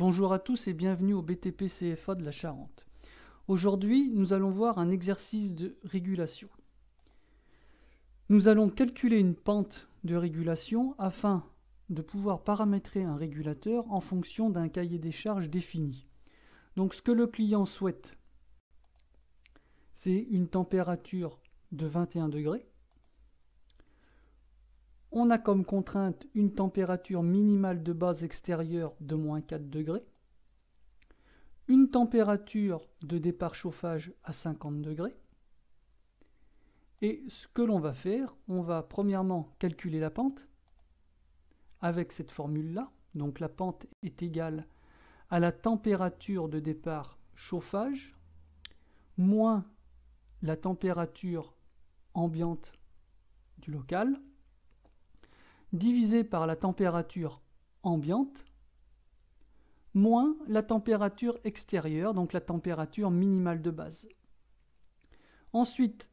Bonjour à tous et bienvenue au BTP CFA de la Charente. Aujourd'hui, nous allons voir un exercice de régulation. Nous allons calculer une pente de régulation afin de pouvoir paramétrer un régulateur en fonction d'un cahier des charges défini. Donc ce que le client souhaite, c'est une température de 21 degrés. On a comme contrainte une température minimale de base extérieure de moins 4 degrés, une température de départ chauffage à 50 degrés. Et ce que l'on va faire, on va premièrement calculer la pente avec cette formule-là. Donc la pente est égale à la température de départ chauffage moins la température ambiante du local divisé par la température ambiante moins la température extérieure, donc la température minimale de base. Ensuite,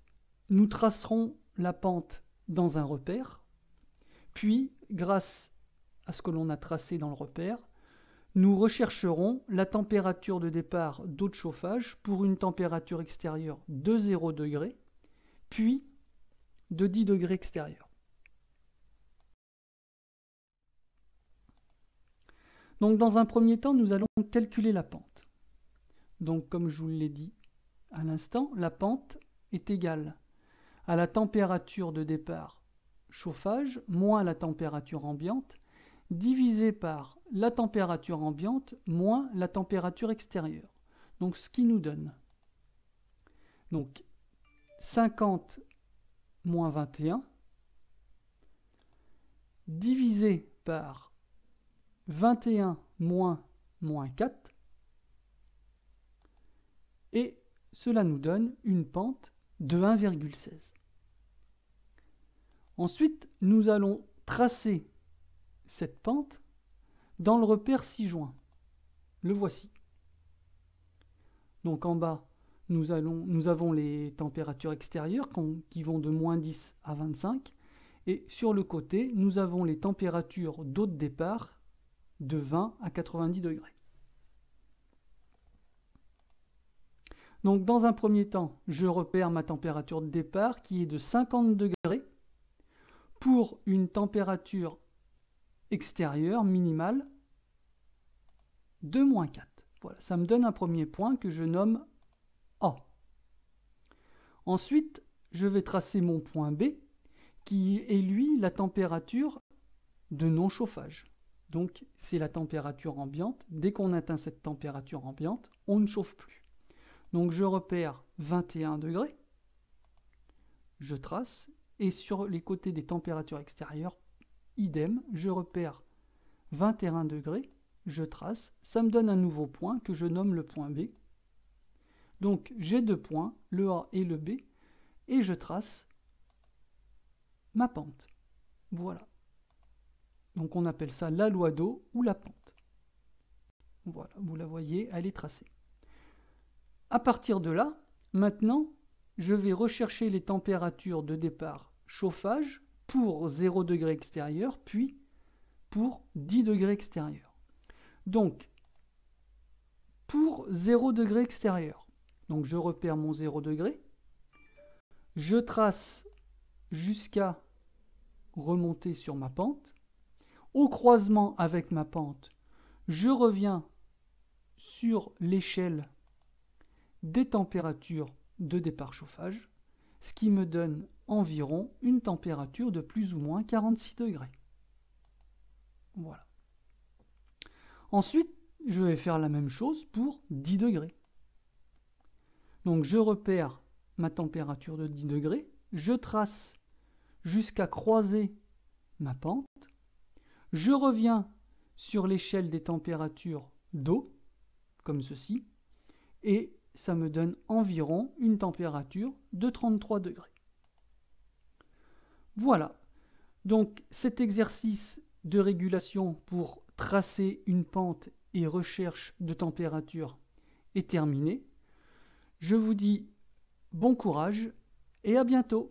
nous tracerons la pente dans un repère, puis, grâce à ce que l'on a tracé dans le repère, nous rechercherons la température de départ d'eau de chauffage pour une température extérieure de 0 puis de 10 degrés extérieurs. Donc dans un premier temps, nous allons calculer la pente. Donc comme je vous l'ai dit à l'instant, la pente est égale à la température de départ chauffage moins la température ambiante divisé par la température ambiante moins la température extérieure. Donc ce qui nous donne donc 50 moins 21 divisé par 21 moins moins 4. Et cela nous donne une pente de 1,16. Ensuite, nous allons tracer cette pente dans le repère 6 joint. Le voici. Donc en bas, nous, allons, nous avons les températures extérieures qui vont de moins 10 à 25. Et sur le côté, nous avons les températures d'eau de départ de 20 à 90 degrés. Donc dans un premier temps, je repère ma température de départ qui est de 50 degrés pour une température extérieure minimale de moins 4. Voilà, ça me donne un premier point que je nomme A. Ensuite, je vais tracer mon point B qui est lui la température de non-chauffage. Donc c'est la température ambiante. Dès qu'on atteint cette température ambiante, on ne chauffe plus. Donc je repère 21 degrés, je trace, et sur les côtés des températures extérieures, idem, je repère 21 degrés, je trace, ça me donne un nouveau point que je nomme le point B. Donc j'ai deux points, le A et le B, et je trace ma pente. Voilà. Donc on appelle ça la loi d'eau ou la pente. Voilà, vous la voyez, elle est tracée. À partir de là, maintenant, je vais rechercher les températures de départ chauffage pour 0 degré extérieur, puis pour 10 degrés extérieur. Donc, pour 0 degré extérieur, donc je repère mon 0 degré, je trace jusqu'à remonter sur ma pente, au croisement avec ma pente, je reviens sur l'échelle des températures de départ chauffage, ce qui me donne environ une température de plus ou moins 46 degrés. Voilà. Ensuite, je vais faire la même chose pour 10 degrés. Donc je repère ma température de 10 degrés, je trace jusqu'à croiser ma pente, je reviens sur l'échelle des températures d'eau, comme ceci, et ça me donne environ une température de 33 degrés. Voilà. Donc cet exercice de régulation pour tracer une pente et recherche de température est terminé. Je vous dis bon courage et à bientôt